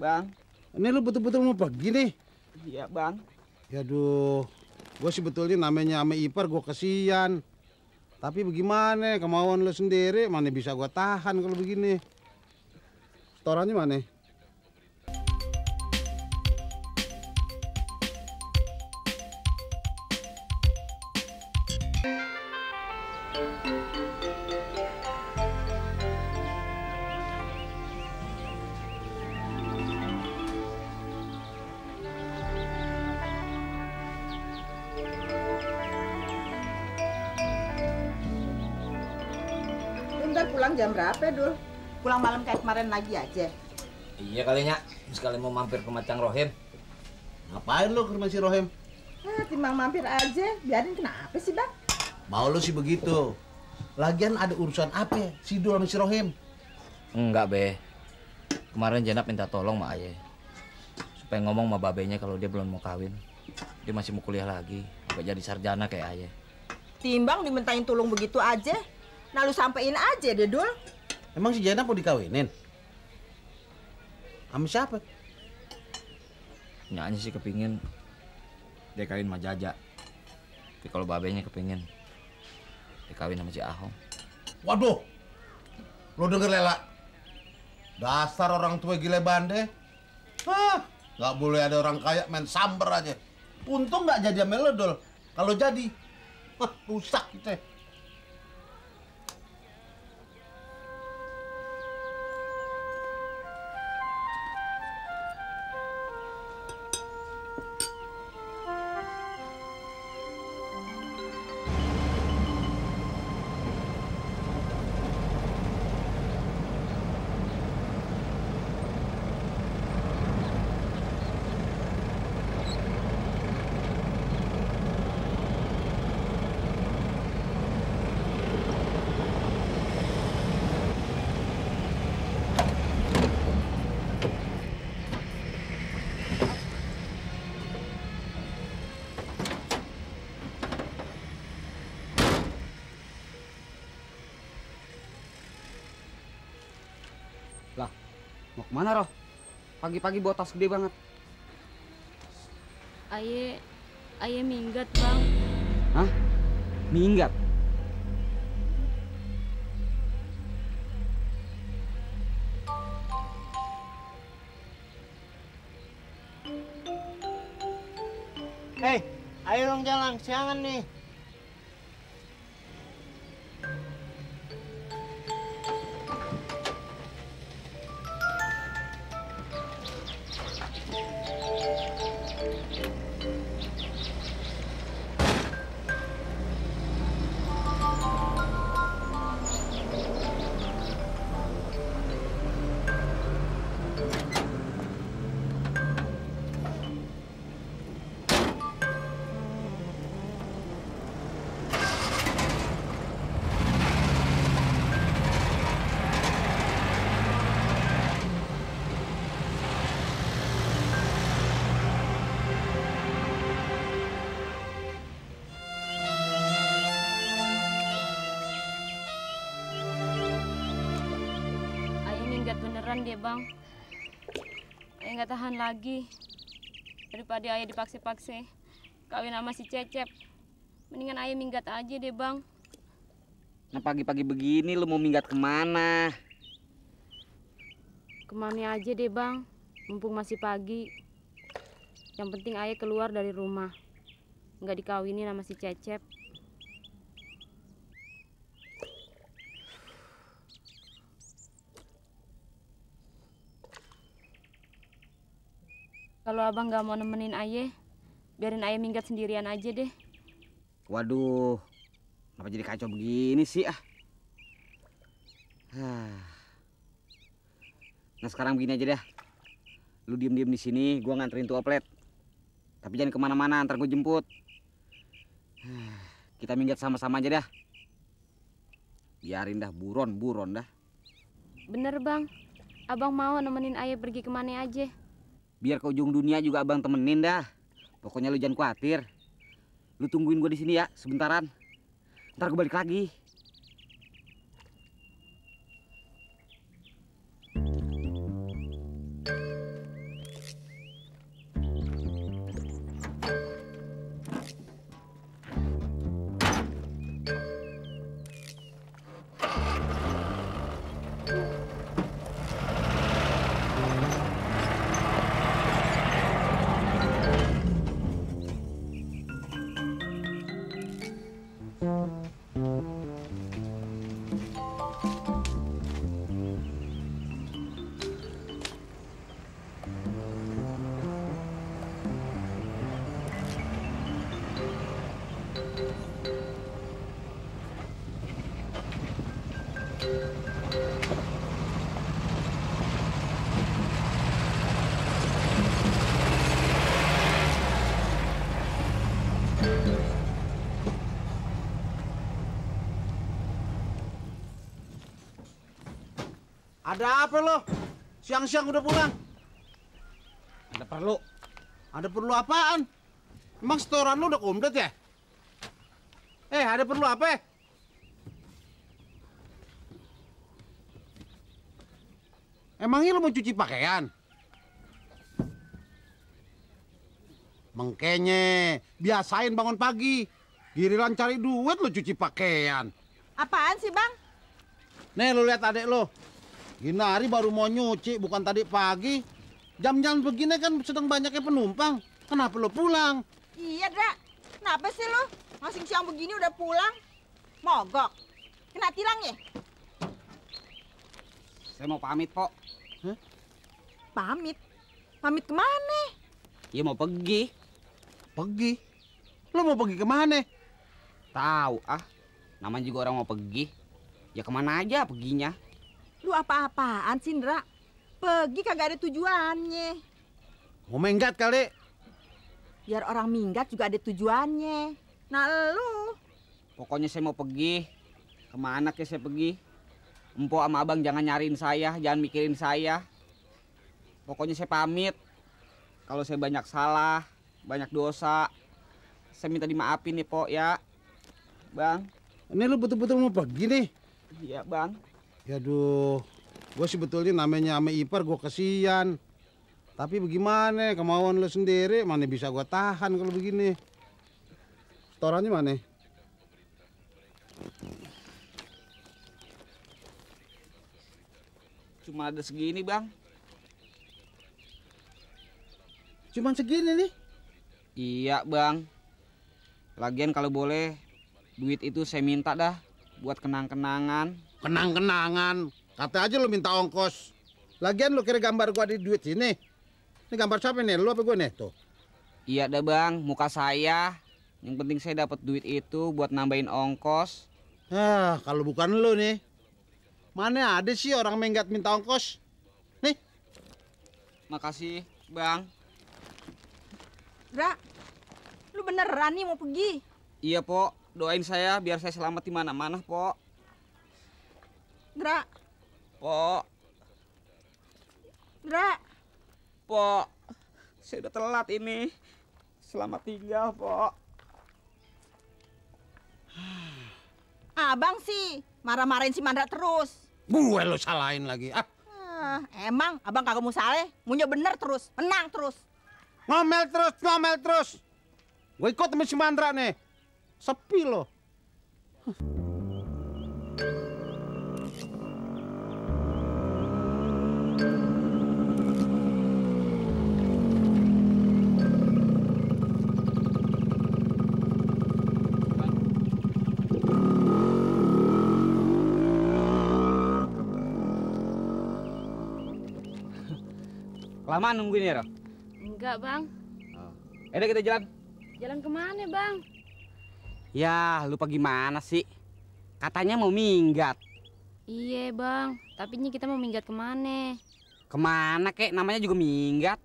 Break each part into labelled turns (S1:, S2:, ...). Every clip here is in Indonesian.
S1: Bang. Ini lu betul-betul mau pergi nih? Iya, Bang. Yaduh, ya, gue sih betulnya namanya ame ipar gue kesian. Tapi bagaimana kemauan lu sendiri, mana bisa gue tahan kalau begini. Storannya mana?
S2: pulang jam berapa, Dul? Pulang malam kayak kemarin lagi aja.
S3: Iya kalinya, sekali mau mampir ke Macang Rohim. Ngapain lo ke rumah si Rohim?
S2: Ah, timbang mampir aja, biarin kenapa sih, Bang?
S3: Mau lo sih begitu. Lagian ada urusan apa si Dul sama si Rohim? Enggak, Be. Kemarin Jenap minta tolong sama Aye. Supaya ngomong sama babenya kalau dia belum mau kawin. Dia masih mau kuliah lagi, apa jadi sarjana kayak Aye.
S2: Timbang dimintain tolong begitu aja. Nah lu sampein aja deh Dul.
S1: Emang si Jana mau dikawinin? Sama siapa?
S3: Nyanyi sih kepingin dia kawin sama Jaja. Tapi kalau babenya kepingin dia kawin sama si Ahong.
S1: Waduh, lu denger Lela. Dasar orang tua gile bande. Hah, Gak boleh ada orang kaya main samber aja. Untung gak jadi sama Dul. Kalau jadi, wah rusak kita. Gitu. Ya.
S4: Mau kemana, Roh? Pagi-pagi bawa tas gede banget.
S5: Aye, aye minggat, Bang.
S4: Hah? Minggat?
S3: Hei, eh, ayo dong jalan siangan nih.
S5: tahan deh bang. Ayah nggak tahan lagi. Daripada ayah dipaksa-paksa kawin sama si Cecep. Mendingan ayah minggat aja deh bang.
S4: Nah pagi-pagi begini lu mau minggat kemana?
S5: Kemana aja deh bang, mumpung masih pagi. Yang penting ayah keluar dari rumah. Nggak dikawinin sama si Cecep. Kalau abang nggak mau nemenin ayah, biarin ayah minggat sendirian aja deh.
S4: Waduh, apa jadi kacau begini sih ah? ah? Nah sekarang begini aja deh. Ah. Lu diem-diem di sini, gua nganterin tuh oplet. Tapi jangan kemana-mana, antar gue jemput. Ah, kita minggat sama-sama aja deh. Biarin dah, buron, buron dah.
S5: Bener bang, abang mau nemenin ayah pergi kemana aja.
S4: Biar ke ujung dunia juga abang temenin dah. Pokoknya lu jangan khawatir. Lu tungguin gue di sini ya, sebentaran. Ntar gue balik lagi.
S1: Ada apa lo? Siang-siang udah pulang. Ada perlu. Ada perlu apaan? Emang setoran lo udah komplit ya? Eh, ada perlu apa? Ya? Emangnya lo mau cuci pakaian? Mengkenye, biasain bangun pagi. Giliran cari duit lo cuci pakaian.
S2: Apaan sih, Bang?
S1: Nih, lo lihat adek lo. Gini hari baru mau nyuci, bukan tadi pagi. Jam-jam begini kan sedang banyaknya penumpang. Kenapa lo pulang?
S2: Iya, Dra. Kenapa sih lo? Masih siang begini udah pulang. Mogok. Kena tilang ya?
S4: Saya mau pamit, Pok. Hah?
S2: Pamit? Pamit kemana?
S4: Iya mau pergi. Pergi? Lo mau pergi kemana? Tahu ah. Namanya juga orang mau pergi. Ya kemana aja perginya.
S2: Lu apa-apaan sih, Ndra? Pergi kagak ada tujuannya.
S4: Mau minggat kali.
S2: Biar orang minggat juga ada tujuannya. Nah, lu.
S4: Pokoknya saya mau pergi. Kemana ke saya pergi? Empo sama abang jangan nyariin saya, jangan mikirin saya. Pokoknya saya pamit. Kalau saya banyak salah, banyak dosa, saya minta dimaafin nih, Pok, ya.
S1: Bang. Ini lu betul-betul mau pergi nih? Iya, Bang. Ya duh, gue sebetulnya namanya ame ipar gue kesian. Tapi bagaimana kemauan lo sendiri mana bisa gue tahan kalau begini. Setorannya mana?
S4: Cuma ada segini bang.
S1: Cuman segini nih?
S4: Iya bang. Lagian kalau boleh duit itu saya minta dah buat kenang-kenangan.
S1: Kenang-kenangan. Kata aja lu minta ongkos. Lagian lu kira gambar gua di duit sini. Ini gambar siapa nih? Lu apa gua nih tuh? Iya dah bang, muka
S4: saya. Yang penting saya dapat duit itu buat nambahin ongkos. Ah, kalau bukan lu nih.
S1: Mana ada sih orang menggat minta ongkos? Nih.
S4: Makasih, Bang.
S2: Ra, lu beneran nih mau pergi?
S4: Iya, pok, Doain saya biar saya selamat di mana-mana, pok. Dra. Po. Dra. Po. Saya udah telat ini. Selamat tinggal, Po.
S2: Abang sih marah-marahin si Mandra terus.
S1: Gue lo salahin lagi. Ah.
S2: ah. emang abang kagak mau saleh, maunya bener terus, menang terus. Ngomel terus, ngomel terus. Gue ikut sama si Mandra
S1: nih. Sepi loh. Huh.
S4: Kelamaan nungguin ya, Roh?
S5: Enggak, Bang.
S4: Oh. Eh, kita jalan.
S5: Jalan kemana, Bang?
S4: Ya, lupa gimana sih? Katanya mau minggat.
S5: Iya, Bang. Tapi ini kita mau minggat kemana?
S4: Kemana, kek? Namanya juga minggat.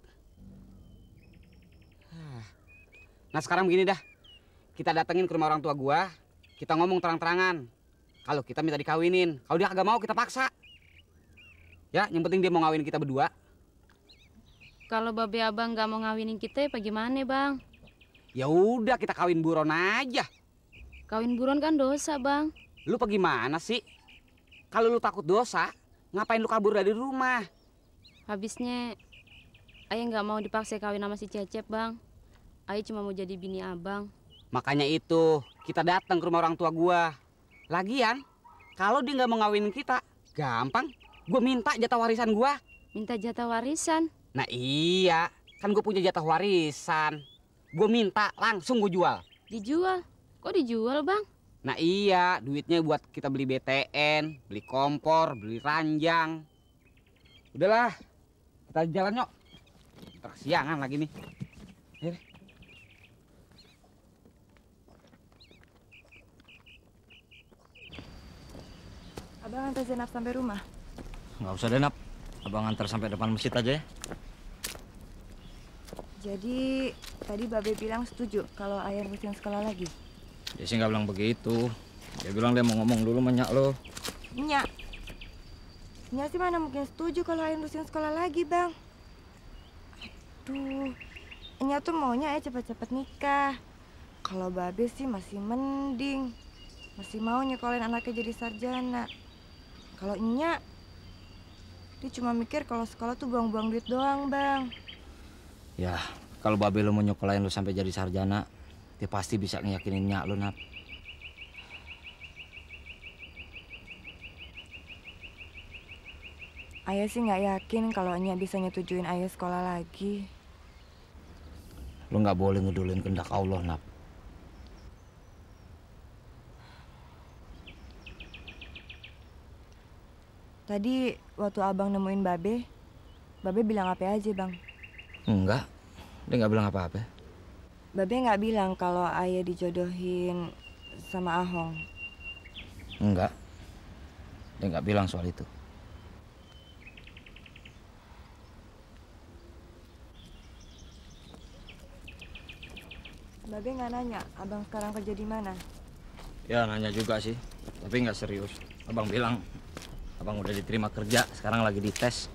S4: Ah. Nah, sekarang begini dah. Kita datengin ke rumah orang tua gua. Kita ngomong terang-terangan. Kalau kita minta dikawinin. Kalau dia agak mau, kita paksa. Ya, yang penting dia mau ngawin kita berdua.
S5: Kalau babi abang nggak mau ngawinin kita, apa gimana bang?
S4: Ya udah kita kawin buron aja.
S5: Kawin buron kan dosa bang.
S4: Lu bagaimana sih? Kalau lu takut dosa, ngapain lu kabur dari rumah?
S5: Habisnya, ayah nggak mau dipaksa kawin sama si Cecep bang. Ayah cuma mau jadi bini abang.
S4: Makanya itu, kita datang ke rumah orang tua gua. Lagian, kalau dia nggak mau ngawinin kita, gampang. Gue minta jatah warisan gua. Minta jatah warisan? Nah iya, kan gue punya jatah warisan. Gue minta langsung gue jual.
S5: Dijual? Kok dijual bang?
S4: Nah iya, duitnya buat kita beli BTN, beli kompor, beli ranjang. Udahlah, kita jalan yuk. Ntar lagi nih. Ayo
S6: Abang antar Zainab sampai rumah?
S3: Nggak usah Zainab. Abang antar sampai depan masjid aja ya.
S6: Jadi tadi Babe bilang setuju kalau ayah rutin sekolah lagi?
S3: Dia ya, sih nggak bilang begitu. Dia bilang dia mau ngomong dulu menyak lo.
S6: Nyak? Nyak sih mana mungkin setuju kalau ayah rutin sekolah lagi, Bang. Aduh, Nyak tuh maunya ayah cepat cepat nikah. Kalau Babe sih masih mending. Masih mau nyekolin anaknya jadi sarjana. Kalau Nyak, dia cuma mikir kalau sekolah tuh buang-buang duit doang, Bang.
S3: Ya, kalau babe lo mau nyokolain lo sampai jadi sarjana, dia pasti bisa ngeyakinin nyak lo, Nap.
S6: Ayah sih nggak yakin kalau nyak bisa nyetujuin Ayah sekolah lagi.
S3: Lo nggak boleh ngedulin kendak Allah, Nap.
S6: Tadi waktu abang nemuin Babe, Babe bilang apa aja, Bang?
S3: Enggak, dia nggak bilang apa-apa.
S6: Babe nggak bilang kalau ayah dijodohin sama Ahong?
S3: Enggak, dia nggak bilang soal itu.
S6: Babe nggak nanya, abang sekarang kerja di mana?
S3: Ya nanya juga sih, tapi nggak serius. Abang bilang, abang udah diterima kerja, sekarang lagi dites.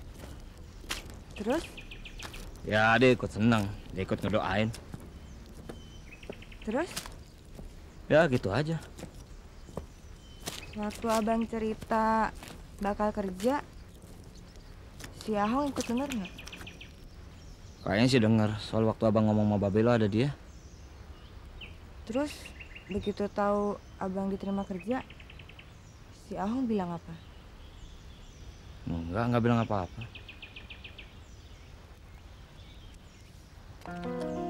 S3: Terus? Ya, dia ikut senang. Dia ikut ngedoain. Terus? Ya, gitu aja.
S6: Waktu abang cerita bakal kerja, si Ahong ikut denger nggak?
S3: Kayaknya sih denger. Soal waktu abang ngomong sama Babelo ada dia.
S6: Terus, begitu tahu abang diterima kerja, si Ahong bilang apa?
S3: Enggak, enggak bilang apa-apa. Thank you.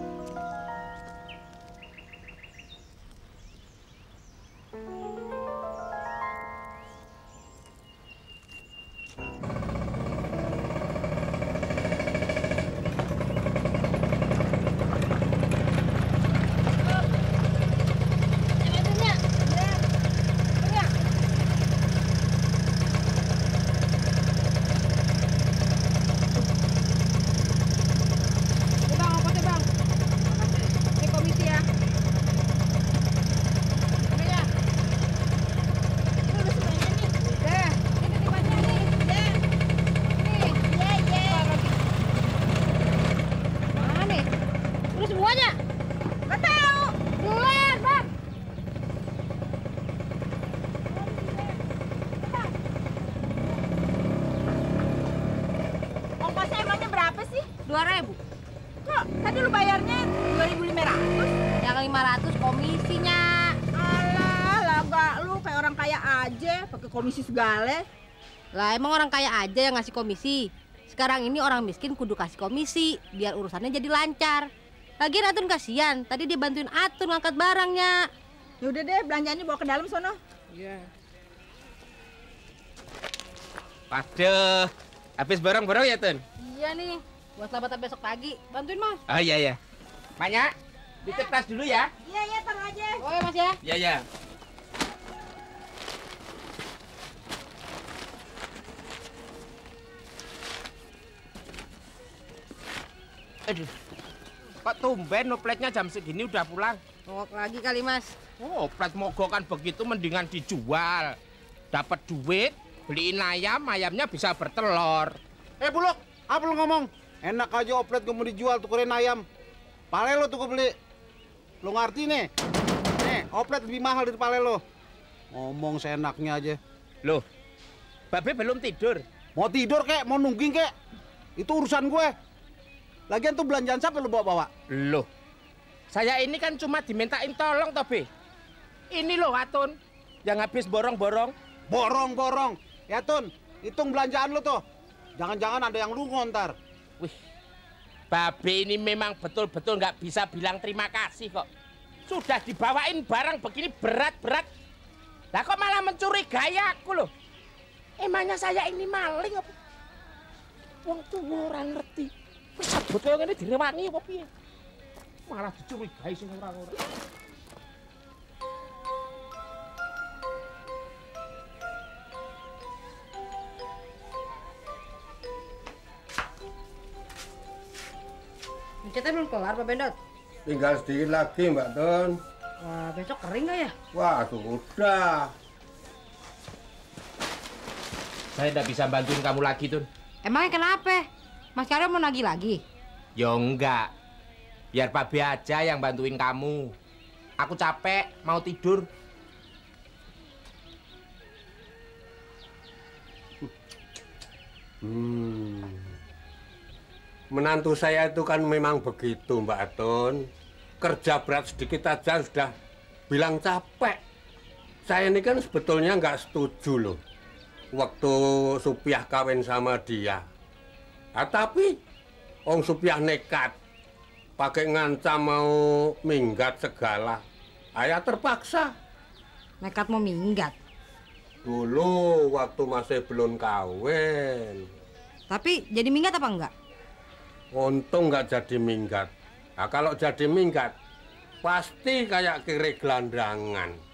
S2: bale Lah emang orang kaya aja yang ngasih komisi. Sekarang ini orang miskin kudu kasih komisi biar urusannya jadi lancar. Lagian Atun kasihan, tadi dia bantuin Atun ngangkat barangnya. Ya udah deh, belanjanya bawa ke dalam sono.
S3: Iya. Yeah.
S1: Waduh, habis barang-barang ya, Tun?
S2: Iya nih, buat selamat
S4: besok pagi. Bantuin, Mas. Oh iya, iya. Banyak, ditip dulu ya. Iya, iya, tar aja.
S5: Oh, Mas ya.
S3: Iya, iya.
S1: Aduh. Kok tumben nopletnya jam segini udah pulang? Mogok lagi kali, Mas. Oh, oplet mogokan begitu mendingan dijual. Dapat duit, beliin ayam, ayamnya bisa bertelur. Eh, Buluk, apa lu ngomong? Enak aja oplet gue mau dijual, tukerin ayam. Pale lo tuh gue beli. Lo ngerti nih? Nih, eh, oplet lebih mahal dari pale lo. Ngomong seenaknya aja. Loh, Babe belum tidur. Mau tidur kek, mau nungging kek. Itu urusan gue. Lagian tuh belanjaan siapa lu bawa-bawa? Loh, saya ini kan cuma dimintain tolong, tapi Ini loh, Atun, yang habis borong-borong. Borong-borong? Ya, Tun, hitung belanjaan lu tuh. Jangan-jangan ada yang lu ngontar. Wih, Babe ini memang betul-betul nggak bisa bilang terima kasih kok. Sudah dibawain barang begini berat-berat. Lah kok malah mencurigai aku loh.
S2: Emangnya saya ini maling apa? Wong tuh orang ngerti. Wis sabut kaya ngene direwangi apa piye?
S1: Malah dicurigai sing ora-ora.
S5: Mencetnya belum kelar Pak Bendot?
S1: Tinggal sedikit lagi Mbak Don. Wah, besok kering nggak ya? Wah, sudah. Saya tidak bisa bantuin kamu lagi, Tun.
S5: Emangnya kenapa? Mas Karyo mau nagih lagi?
S1: Ya enggak. Biar Pak B aja yang bantuin kamu. Aku capek, mau tidur. Hmm. Menantu saya itu kan memang begitu, Mbak Atun. Kerja berat sedikit aja sudah bilang capek. Saya ini kan sebetulnya nggak setuju loh. Waktu Supiah kawin sama dia. Ah, tapi Ong Supiah nekat pakai ngancam mau minggat segala. Ayah terpaksa.
S5: Nekat mau minggat?
S1: Dulu waktu masih belum kawin. Tapi jadi minggat apa enggak? Untung enggak jadi minggat. Nah, kalau jadi minggat, pasti kayak kiri
S3: gelandangan.